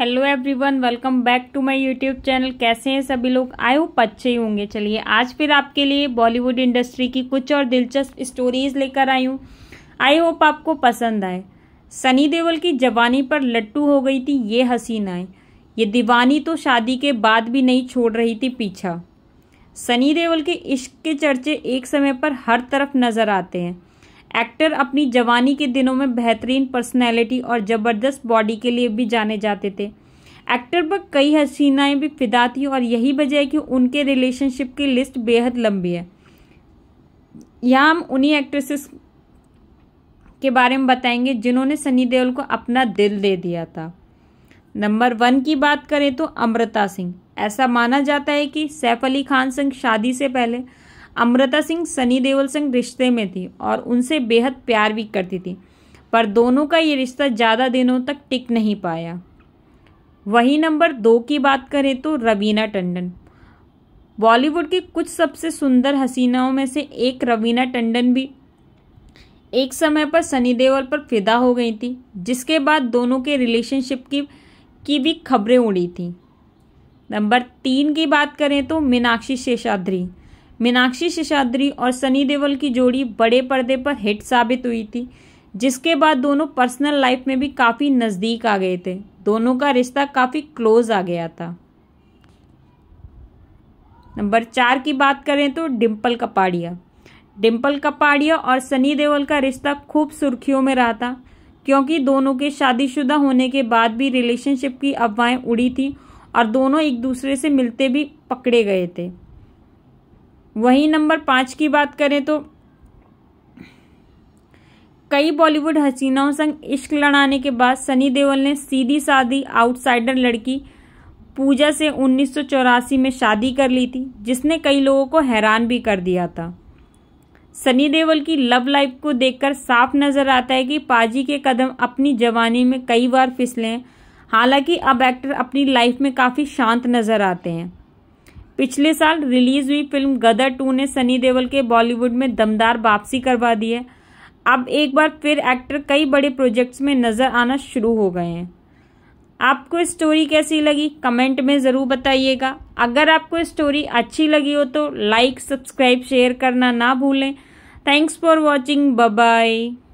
hello everyone welcome back to my YouTube channel कैसे हैं सभी लोग आए हो अच्छे ही होंगे चलिए आज फिर आपके लिए बॉलीवुड इंडस्ट्री की कुछ और दिलचस्प स्टोरीज लेकर आई हूँ आई होप आपको पसंद आए सनी देओल की जवानी पर लट्टू हो गई थी ये आए ये दीवानी तो शादी के बाद भी नहीं छोड़ रही थी पीछा सनी देओल के इश्क के चर्चे एक समय पर हर तरफ नज़र आते हैं एक्टर अपनी जवानी के दिनों में बेहतरीन पर्सनैलिटी और ज़बरदस्त बॉडी के लिए भी जाने जाते थे एक्टर पर कई हसीनाएं भी फिदा थी और यही वजह है कि उनके रिलेशनशिप की लिस्ट बेहद लंबी है यहाँ हम उन्हीं एक्ट्रेसेस के बारे में बताएंगे जिन्होंने सनी देओल को अपना दिल दे दिया था नंबर वन की बात करें तो अमृता सिंह ऐसा माना जाता है कि सैफ अली खान संग शादी से पहले अमृता सिंह सनी देओल सिंह रिश्ते में थी और उनसे बेहद प्यार भी करती थी पर दोनों का ये रिश्ता ज़्यादा दिनों तक टिक नहीं पाया वही नंबर दो की बात करें तो रवीना टंडन बॉलीवुड की कुछ सबसे सुंदर हसीनाओं में से एक रवीना टंडन भी एक समय पर सनी देओल पर फिदा हो गई थी जिसके बाद दोनों के रिलेशनशिप की की भी खबरें उड़ी थी नंबर तीन की बात करें तो मीनाक्षी शेषाद्री मीनाक्षी शेषाद्री और सनी देवल की जोड़ी बड़े पर्दे पर हिट साबित हुई थी जिसके बाद दोनों पर्सनल लाइफ में भी काफ़ी नज़दीक आ गए थे दोनों का रिश्ता काफ़ी क्लोज आ गया था नंबर चार की बात करें तो डिम्पल कपाड़िया डिम्पल कपाड़िया और सनी देवल का रिश्ता खूब सुर्खियों में रहा था क्योंकि दोनों के शादीशुदा होने के बाद भी रिलेशनशिप की अफवाहें उड़ी थी और दोनों एक दूसरे से मिलते भी पकड़े गए थे वहीं नंबर पाँच की बात करें तो कई बॉलीवुड हसीनाओं संग इश्क लड़ाने के बाद सनी देओल ने सीधी सादी आउटसाइडर लड़की पूजा से उन्नीस में शादी कर ली थी जिसने कई लोगों को हैरान भी कर दिया था सनी देओल की लव लाइफ को देखकर साफ नजर आता है कि पाजी के कदम अपनी जवानी में कई बार फिसले हैं हालांकि अब एक्टर अपनी लाइफ में काफ़ी शांत नजर आते हैं पिछले साल रिलीज हुई फिल्म गदर टू ने सनी देवल के बॉलीवुड में दमदार वापसी करवा दी है अब एक बार फिर एक्टर कई बड़े प्रोजेक्ट्स में नज़र आना शुरू हो गए हैं आपको स्टोरी कैसी लगी कमेंट में ज़रूर बताइएगा अगर आपको स्टोरी अच्छी लगी हो तो लाइक सब्सक्राइब शेयर करना ना भूलें थैंक्स फॉर वॉचिंग बाय